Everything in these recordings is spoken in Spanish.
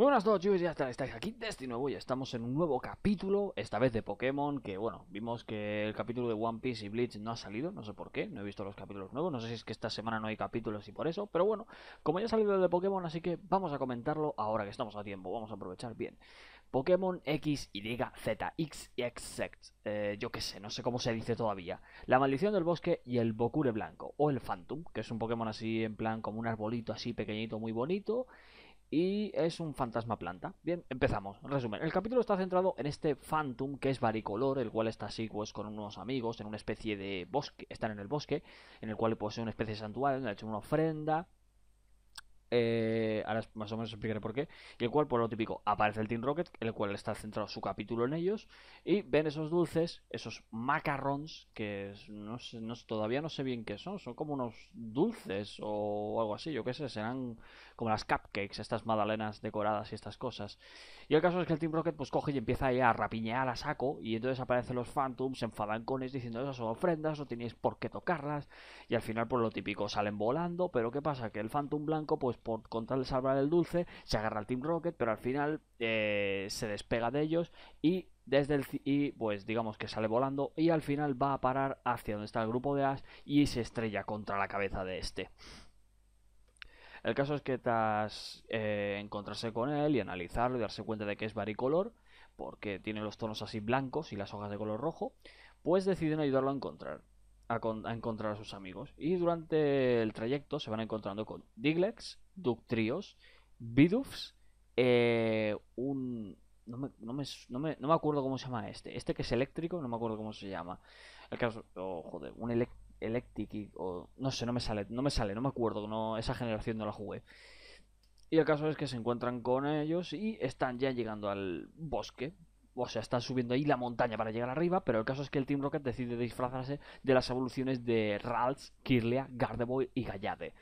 Muy buenas a todos ya estáis aquí desde nuevo y estamos en un nuevo capítulo, esta vez de Pokémon, que bueno, vimos que el capítulo de One Piece y Bleach no ha salido, no sé por qué, no he visto los capítulos nuevos, no sé si es que esta semana no hay capítulos y por eso, pero bueno, como ya ha salido el de Pokémon, así que vamos a comentarlo ahora que estamos a tiempo, vamos a aprovechar bien. Pokémon X, Y, Z, X y X, eh, yo qué sé, no sé cómo se dice todavía. La maldición del bosque y el Bokure blanco, o el Phantom, que es un Pokémon así en plan como un arbolito así pequeñito, muy bonito y es un fantasma planta. Bien, empezamos. En resumen, el capítulo está centrado en este Phantom que es varicolor, el cual está así pues con unos amigos en una especie de bosque, están en el bosque, en el cual posee una especie de santuario, le ha hecho una ofrenda eh, ahora más o menos explicaré por qué. Y el cual, por lo típico, aparece el Team Rocket, el cual está centrado su capítulo en ellos. Y ven esos dulces, esos macarrons, que no, todavía no sé bien qué son. Son como unos dulces o algo así, yo qué sé. Serán como las cupcakes, estas magdalenas decoradas y estas cosas. Y el caso es que el Team Rocket pues coge y empieza ahí a rapiñear a saco. Y entonces aparecen los Phantoms, se enfadan con ellos diciendo esas son ofrendas, no tenéis por qué tocarlas. Y al final, por pues, lo típico, salen volando. Pero ¿qué pasa? Que el Phantom blanco pues por con el dulce, se agarra al Team Rocket, pero al final eh, se despega de ellos y desde el pues digamos que sale volando y al final va a parar hacia donde está el grupo de Ash y se estrella contra la cabeza de este. El caso es que tras eh, encontrarse con él y analizarlo y darse cuenta de que es varicolor, porque tiene los tonos así blancos y las hojas de color rojo, pues deciden ayudarlo a encontrar a, encontrar a sus amigos. Y durante el trayecto se van encontrando con Diglex, Ductrios, Bidufs, eh, un... No me, no, me, acuerdo cómo se llama este. Este que es eléctrico, no me acuerdo cómo se llama. El caso... Oh, joder, un Electric No sé, no me sale, no me sale, no me acuerdo. No, esa generación no la jugué. Y el caso es que se encuentran con ellos y están ya llegando al bosque o sea, están subiendo ahí la montaña para llegar arriba, pero el caso es que el Team Rocket decide disfrazarse de las evoluciones de Ralts, Kirlia, Gardevoir y Gallade.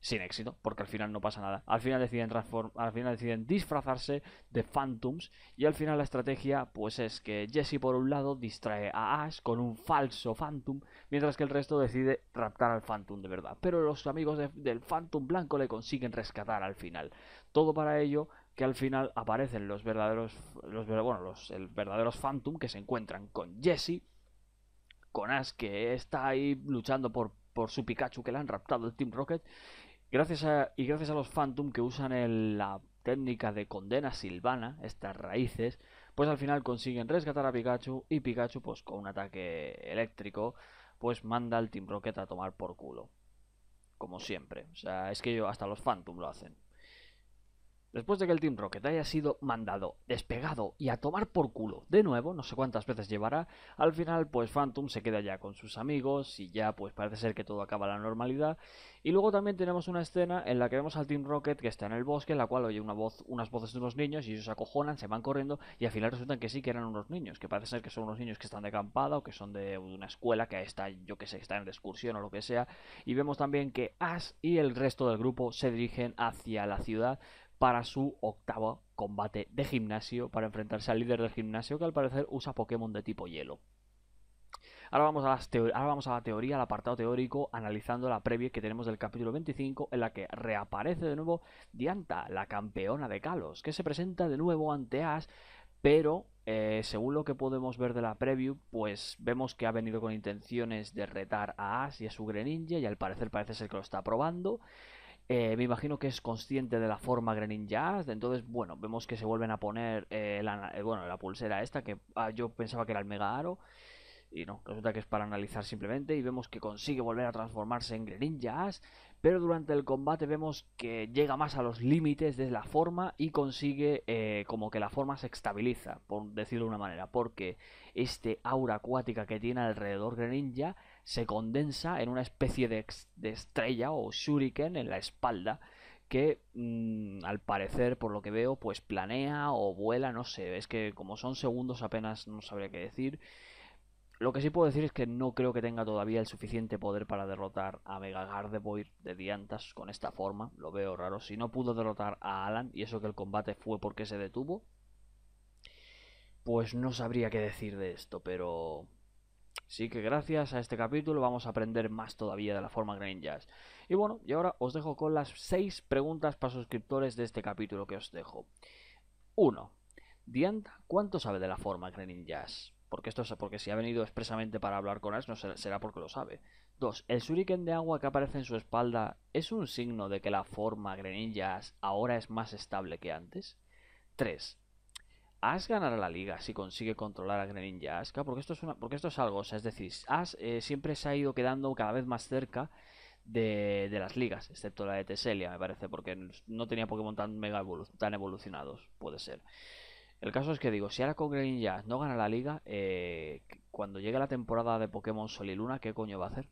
Sin éxito, porque al final no pasa nada. Al final deciden al final deciden disfrazarse de Phantoms y al final la estrategia pues es que Jesse por un lado distrae a Ash con un falso Phantom, mientras que el resto decide raptar al Phantom de verdad. Pero los amigos del Phantom blanco le consiguen rescatar al final. Todo para ello que al final aparecen los verdaderos, los, bueno, los verdaderos Phantom que se encuentran con Jesse, con Ash que está ahí luchando por, por su Pikachu que le han raptado el Team Rocket, gracias a, y gracias a los Phantom que usan la técnica de condena silvana, estas raíces, pues al final consiguen rescatar a Pikachu y Pikachu pues con un ataque eléctrico pues manda al Team Rocket a tomar por culo. Como siempre. O sea, es que yo hasta los Phantom lo hacen. Después de que el Team Rocket haya sido mandado, despegado y a tomar por culo de nuevo, no sé cuántas veces llevará, al final pues Phantom se queda ya con sus amigos y ya pues parece ser que todo acaba la normalidad. Y luego también tenemos una escena en la que vemos al Team Rocket que está en el bosque, en la cual oye una voz, unas voces de unos niños y ellos se acojonan, se van corriendo y al final resultan que sí que eran unos niños, que parece ser que son unos niños que están de acampada o que son de una escuela que está, yo que sé, están en excursión o lo que sea. Y vemos también que Ash y el resto del grupo se dirigen hacia la ciudad para su octavo combate de gimnasio, para enfrentarse al líder del gimnasio que al parecer usa Pokémon de tipo hielo. Ahora vamos, a vamos a la teoría, al apartado teórico, analizando la previa que tenemos del capítulo 25, en la que reaparece de nuevo Dianta, la campeona de Kalos, que se presenta de nuevo ante Ash, pero eh, según lo que podemos ver de la preview, pues vemos que ha venido con intenciones de retar a Ash y a su Greninja, y al parecer parece ser que lo está probando. Eh, me imagino que es consciente de la forma Grenin Jazz. Entonces, bueno, vemos que se vuelven a poner eh, la, eh, bueno, la pulsera esta, que ah, yo pensaba que era el Mega Aro. Y no, resulta que es para analizar simplemente. Y vemos que consigue volver a transformarse en Grenin Jazz pero durante el combate vemos que llega más a los límites de la forma y consigue eh, como que la forma se estabiliza, por decirlo de una manera, porque este aura acuática que tiene alrededor de Ninja se condensa en una especie de, estrella o shuriken en la espalda que mm, al parecer por lo que veo pues planea o vuela, no sé, es que como son segundos apenas no sabría qué decir lo que sí puedo decir es que no creo que tenga todavía el suficiente poder para derrotar a Mega Gardevoir de Diantas con esta forma. Lo veo raro. Si no pudo derrotar a Alan, y eso que el combate fue porque se detuvo, pues no sabría qué decir de esto, pero sí que gracias a este capítulo vamos a aprender más todavía de la forma jazz Y bueno, y ahora os dejo con las 6 preguntas para suscriptores de este capítulo que os dejo. 1. Dianta, ¿cuánto sabe de la forma Greninjas? Porque, esto es, porque si ha venido expresamente para hablar con Ash, no será porque lo sabe. 2. ¿El shuriken de agua que aparece en su espalda es un signo de que la forma Greninja ahora es más estable que antes? 3. Ash ganará la liga si consigue controlar a Greninja Aska, porque esto es, una, porque esto es algo, es decir, Ash eh, siempre se ha ido quedando cada vez más cerca de, de, las ligas, excepto la de Teselia, me parece, porque no tenía Pokémon tan mega tan evolucionados, puede ser. El caso es que digo, si ahora con Green no gana la liga, eh, cuando llegue la temporada de Pokémon Sol y Luna, ¿qué coño va a hacer?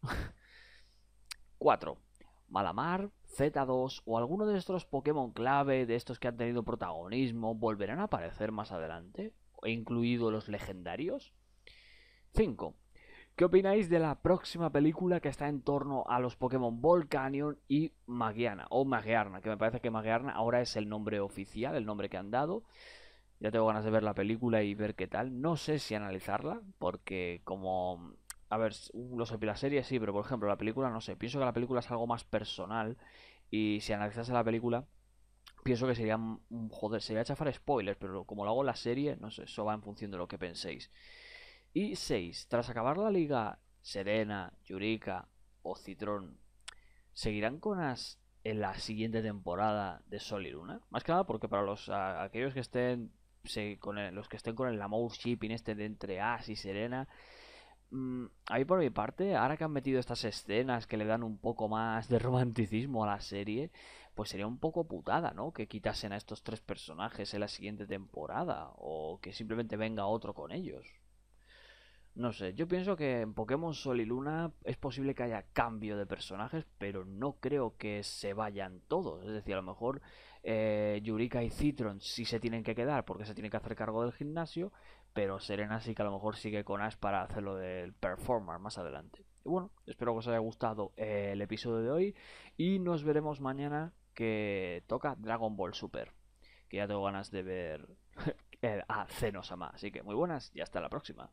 4. Malamar, Z2 o alguno de estos Pokémon clave, de estos que han tenido protagonismo, volverán a aparecer más adelante, incluido los legendarios. 5. ¿Qué opináis de la próxima película que está en torno a los Pokémon Volcanion y Magiana? O Magiarna, que me parece que Magearna ahora es el nombre oficial, el nombre que han dado. Ya tengo ganas de ver la película y ver qué tal. No sé si analizarla, porque como... A ver, los la serie sí, pero por ejemplo, la película no sé. Pienso que la película es algo más personal y si analizase la película, pienso que sería... Joder, sería chafar spoilers, pero como lo hago la serie, no sé, eso va en función de lo que penséis. Y 6. Tras acabar la liga, Serena, Yurika o Citrón, ¿seguirán con As en la siguiente temporada de Sol y Luna? Más que nada porque para los aquellos que estén con los que estén con el Lamour Shipping este de entre As y Serena. Mm, a mí por mi parte, ahora que han metido estas escenas que le dan un poco más de romanticismo a la serie, pues sería un poco putada, ¿no? Que quitasen a estos tres personajes en la siguiente temporada o que simplemente venga otro con ellos. No sé, yo pienso que en Pokémon Sol y Luna es posible que haya cambio de personajes, pero no creo que se vayan todos. Es decir, a lo mejor eh, Yurika y Citron sí se tienen que quedar porque se tienen que hacer cargo del gimnasio, pero Serena sí que a lo mejor sigue con Ash para hacerlo del performer más adelante. Y bueno, espero que os haya gustado eh, el episodio de hoy y nos veremos mañana que toca Dragon Ball Super, que ya tengo ganas de ver eh, a Zenosama. Así que muy buenas y hasta la próxima.